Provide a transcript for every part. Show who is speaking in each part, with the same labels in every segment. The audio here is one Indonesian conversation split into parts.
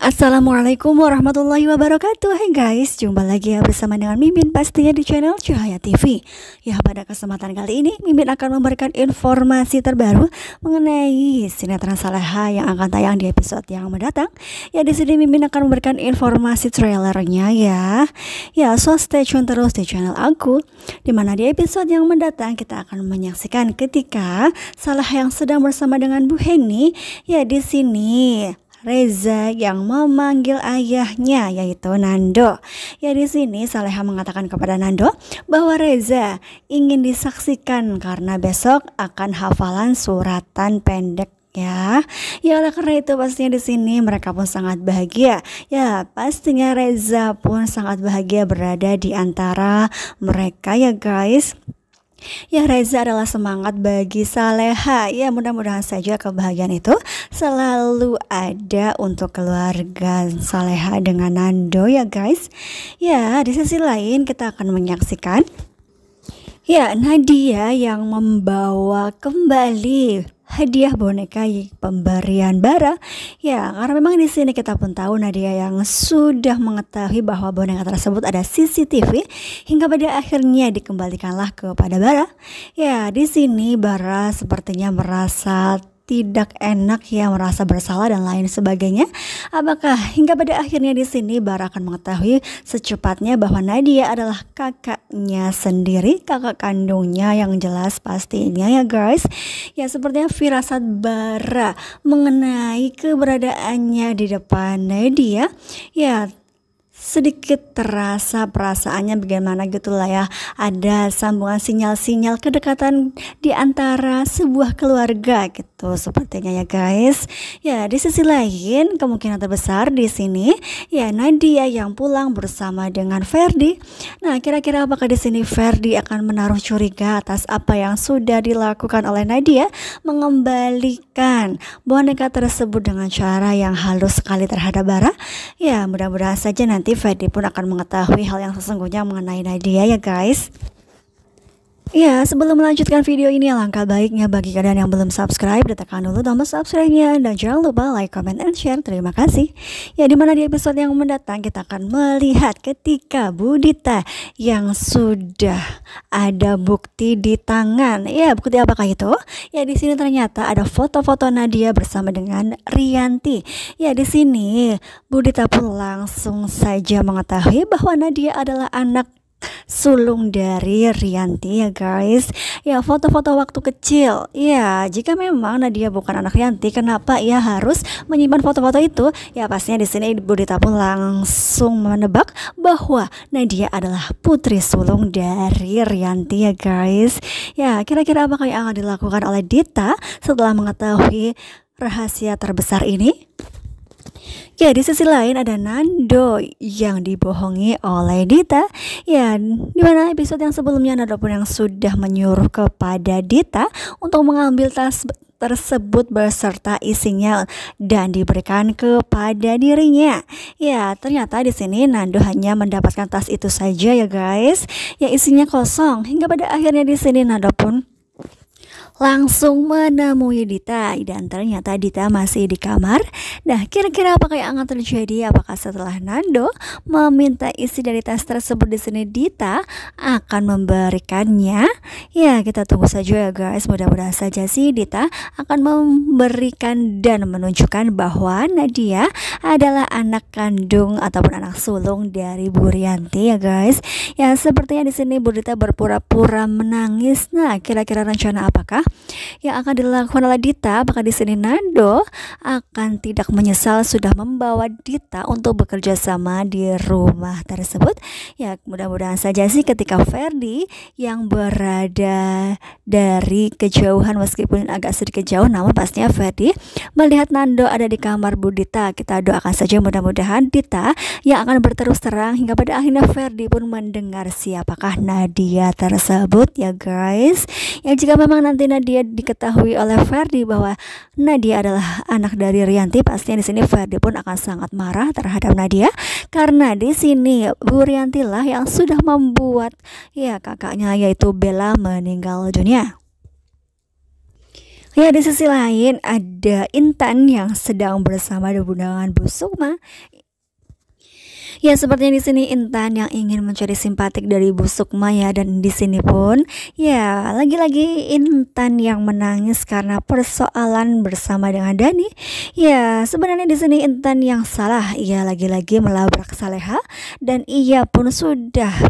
Speaker 1: Assalamualaikum warahmatullahi wabarakatuh Hai hey guys, jumpa lagi ya bersama dengan Mimin pastinya di channel Cahaya TV Ya pada kesempatan kali ini Mimin akan memberikan informasi terbaru mengenai sinetron Saleha yang akan tayang di episode yang mendatang Ya di sini Mimin akan memberikan informasi trailernya ya Ya so stay tune terus di channel aku Dimana di episode yang mendatang kita akan menyaksikan ketika Saleha yang sedang bersama dengan Bu Heni Ya di sini Reza yang memanggil ayahnya yaitu Nando. Ya di sini Saleha mengatakan kepada Nando bahwa Reza ingin disaksikan karena besok akan hafalan suratan pendek ya. Ya oleh karena itu pastinya di sini mereka pun sangat bahagia. Ya, pastinya Reza pun sangat bahagia berada di antara mereka ya guys. Ya Reza adalah semangat bagi Saleha Ya mudah-mudahan saja kebahagiaan itu selalu ada untuk keluarga Saleha dengan Nando ya guys Ya di sisi lain kita akan menyaksikan Ya Nadia yang membawa kembali hadiah boneka pemberian bara. Ya, karena memang di sini kita pun tahu Nadia yang sudah mengetahui bahwa boneka tersebut ada CCTV hingga pada akhirnya dikembalikanlah kepada bara. Ya, di sini bara sepertinya merasa tidak enak ya merasa bersalah dan lain sebagainya? Apakah hingga pada akhirnya di sini Bara akan mengetahui secepatnya bahwa Nadia adalah kakaknya sendiri, kakak kandungnya yang jelas pastinya ya guys. Ya sepertinya firasat Bara mengenai keberadaannya di depan Nadia ya sedikit terasa perasaannya bagaimana gitu lah ya ada sambungan sinyal-sinyal kedekatan di antara sebuah keluarga gitu sepertinya ya guys ya di sisi lain kemungkinan terbesar di sini ya Nadia yang pulang bersama dengan Ferdi nah kira-kira apakah di sini Ferdi akan menaruh curiga atas apa yang sudah dilakukan oleh Nadia mengembalikan boneka tersebut dengan cara yang halus sekali terhadap Bara Ya, mudah-mudahan saja nanti Freddy pun akan mengetahui hal yang sesungguhnya mengenai Nadia ya guys. Ya, sebelum melanjutkan video ini, langkah baiknya bagi kalian yang belum subscribe, tekan dulu tombol subscribe-nya dan jangan lupa like, comment, and share. Terima kasih. Ya, di mana di episode yang mendatang kita akan melihat ketika Budita yang sudah ada bukti di tangan. Ya, bukti apakah itu? Ya, di sini ternyata ada foto-foto Nadia bersama dengan Rianti. Ya, di sini Budita pun langsung saja mengetahui bahwa Nadia adalah anak sulung dari Rianti ya guys ya foto-foto waktu kecil ya jika memang Nadia bukan anak Rianti kenapa ia harus menyimpan foto-foto itu ya pastinya di sini Ibu Dita pun langsung menebak bahwa Nadia adalah putri sulung dari Rianti ya guys ya kira-kira apa yang akan dilakukan oleh Dita setelah mengetahui rahasia terbesar ini Ya, di sisi lain ada Nando yang dibohongi oleh Dita. Ya, di mana episode yang sebelumnya Nando pun yang sudah menyuruh kepada Dita untuk mengambil tas tersebut beserta isinya dan diberikan kepada dirinya. Ya, ternyata di sini Nando hanya mendapatkan tas itu saja ya guys. Ya isinya kosong. Hingga pada akhirnya di sini Nando pun langsung menemui Dita dan ternyata Dita masih di kamar. Nah, kira-kira apakah yang akan terjadi? Apakah setelah Nando meminta isi dari tas tersebut di sini Dita akan memberikannya? Ya, kita tunggu saja ya guys. Mudah-mudahan saja sih Dita akan memberikan dan menunjukkan bahwa Nadia adalah anak kandung ataupun anak sulung dari Bu Rianti ya guys. Ya, sepertinya di sini Bu Dita berpura-pura menangis. Nah, kira-kira rencana apakah yang akan dilakukan oleh Dita maka di sini Nando akan tidak menyesal sudah membawa Dita untuk bekerja sama di rumah tersebut ya mudah-mudahan saja sih ketika Ferdi yang berada dari kejauhan meskipun agak sedikit jauh namun pastinya Ferdi melihat Nando ada di kamar Bu Dita kita doakan saja mudah-mudahan Dita yang akan berterus terang hingga pada akhirnya Ferdi pun mendengar siapakah Nadia tersebut ya guys ya jika memang nanti Nadia diketahui oleh Ferdi bahwa Nadia adalah anak dari Rianti, pastinya di sini Ferdi pun akan sangat marah terhadap Nadia karena di sini Bu Rianti lah yang sudah membuat ya kakaknya yaitu Bella meninggal dunia. Ya di sisi lain ada Intan yang sedang bersama dengan Bu Sukma Ya sepertinya di sini Intan yang ingin mencari simpatik dari Bu Sukma ya dan di sini pun ya lagi-lagi Intan yang menangis karena persoalan bersama dengan Dani. Ya sebenarnya di sini Intan yang salah. Ia lagi-lagi melabrak Saleha dan ia pun sudah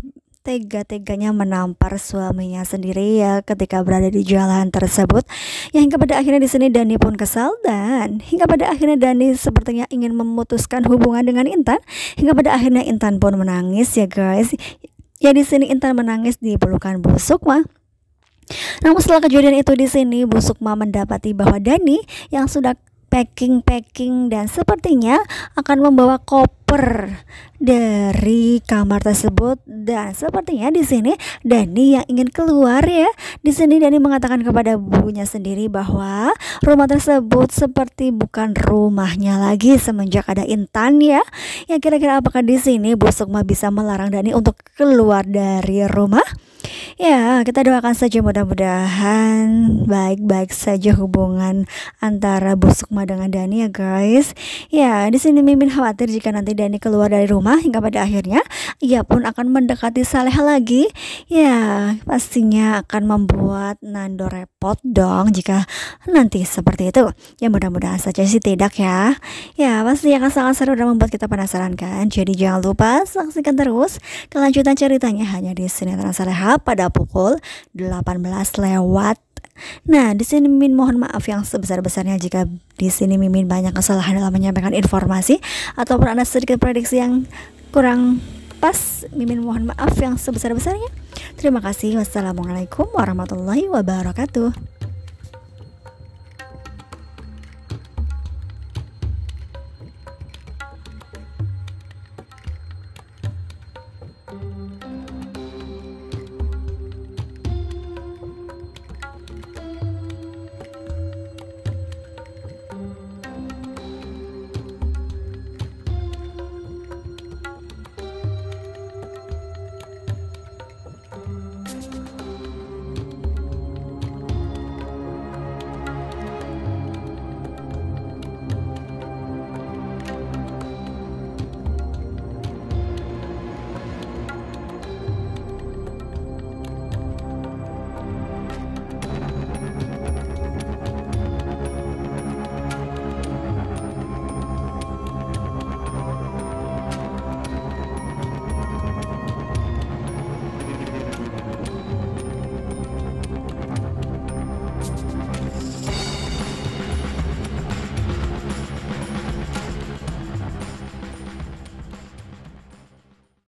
Speaker 1: tega-teganya menampar suaminya sendiri ya ketika berada di jalan tersebut. Ya hingga pada akhirnya di sini Dani pun kesal dan hingga pada akhirnya Dani sepertinya ingin memutuskan hubungan dengan Intan. Hingga pada akhirnya Intan pun menangis ya guys. Ya di sini Intan menangis di pelukan Bu Sukma. Namun setelah kejadian itu di sini Bu Sukma mendapati bahwa Dani yang sudah packing-packing dan sepertinya akan membawa kopi keluar dari kamar tersebut dan sepertinya di sini Dani yang ingin keluar ya. Di sini Dani mengatakan kepada ibunya sendiri bahwa rumah tersebut seperti bukan rumahnya lagi semenjak ada Intan ya. Ya kira-kira apakah di sini Bu Sukma bisa melarang Dani untuk keluar dari rumah? Ya, kita doakan saja mudah-mudahan baik-baik saja hubungan antara Bu Sukma dengan Dani ya guys. Ya, di sini Mimin khawatir jika nanti Dani keluar dari rumah hingga pada akhirnya ia pun akan mendekati Saleh lagi. Ya, pastinya akan membuat Nando repot dong jika nanti seperti itu. Ya mudah-mudahan saja sih tidak ya. Ya, pasti akan sangat seru dan membuat kita penasaran kan. Jadi jangan lupa saksikan terus kelanjutan ceritanya hanya di sini Saleh pada pada pukul 18 lewat Nah, di sini Mimin mohon maaf yang sebesar-besarnya jika di sini Mimin banyak kesalahan dalam menyampaikan informasi ataupun ada sedikit prediksi yang kurang pas. Mimin mohon maaf yang sebesar-besarnya. Terima kasih. Wassalamualaikum warahmatullahi wabarakatuh.